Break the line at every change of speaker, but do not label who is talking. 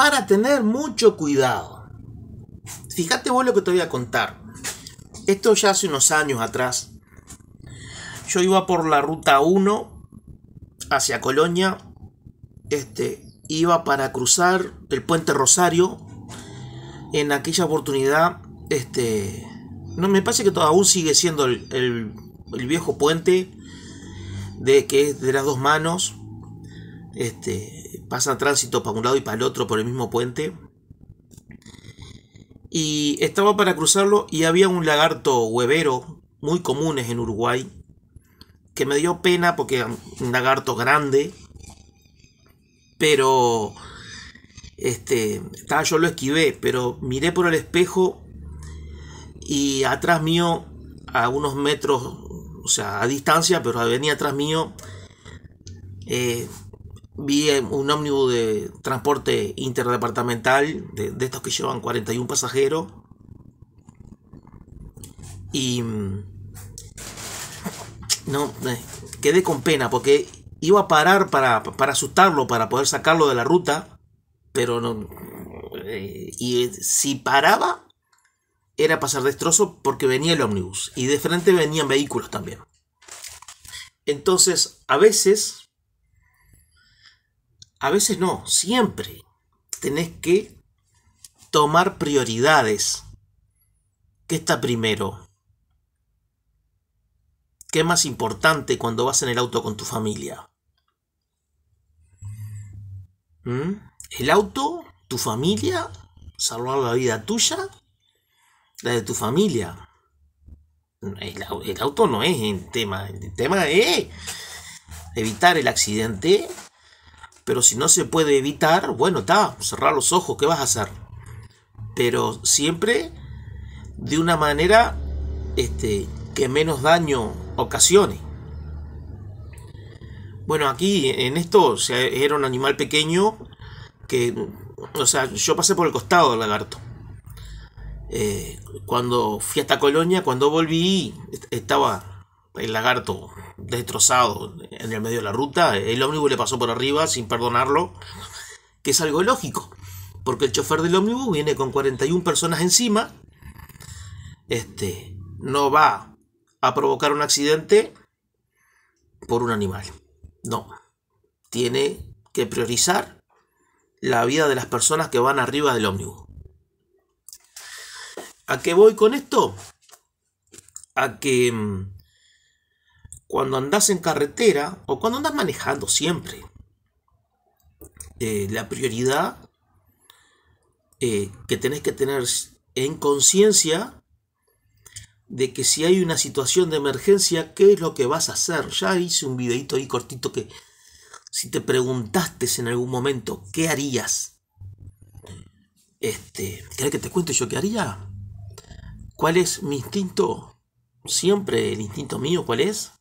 para tener mucho cuidado. Fíjate vos lo que te voy a contar. Esto ya hace unos años atrás. Yo iba por la ruta 1 hacia Colonia. Este, iba para cruzar el puente Rosario. En aquella oportunidad, este, no me parece que todavía aún sigue siendo el, el, viejo puente de que es de las dos manos. Este, Pasa tránsito para un lado y para el otro por el mismo puente. Y estaba para cruzarlo y había un lagarto huevero, muy comunes en Uruguay, que me dio pena porque era un lagarto grande. Pero este, estaba, yo lo esquivé, pero miré por el espejo y atrás mío, a unos metros, o sea, a distancia, pero venía atrás mío, eh, vi un ómnibus de transporte interdepartamental, de, estos que llevan 41 pasajeros. Y. Mm, no, quedé con pena porque iba a parar para, asustarlo, para poder sacarlo de la ruta, pero no. Eh, y eh, si paraba, era pasar destrozo porque venía el ómnibus y de frente venían vehículos también. Entonces, a veces a veces no, siempre tenés que tomar prioridades. ¿Qué está primero? ¿Qué es más importante cuando vas en el auto con tu familia? ¿Mm? ¿El auto? ¿Tu familia? ¿Salvar la vida tuya? La de tu familia. el auto no es el tema. El tema es evitar el accidente pero si no se puede evitar, bueno, está, cerrar los ojos, ¿qué vas a hacer? Pero siempre de una manera este, que menos daño ocasione. Bueno, aquí en esto era un animal pequeño que, o sea, yo pasé por el costado del lagarto. Eh, cuando fui a esta colonia, cuando volví, estaba el lagarto destrozado, en el medio de la ruta, el ómnibus le pasó por arriba sin perdonarlo, que es algo lógico, porque el chofer del ómnibus viene con 41 personas encima, este, no va a provocar un accidente por un animal, no, tiene que priorizar la vida de las personas que van arriba del ómnibus. ¿A qué voy con esto? A que mm, cuando andas en carretera o cuando andas manejando siempre. Eh, la prioridad eh, que tenés que tener en conciencia de que si hay una situación de emergencia, ¿qué es lo que vas a hacer? Ya hice un videito ahí cortito que si te preguntaste en algún momento, ¿qué harías? Este, ¿Querés que te cuente yo qué haría? ¿Cuál es mi instinto? Siempre el instinto mío, ¿cuál es?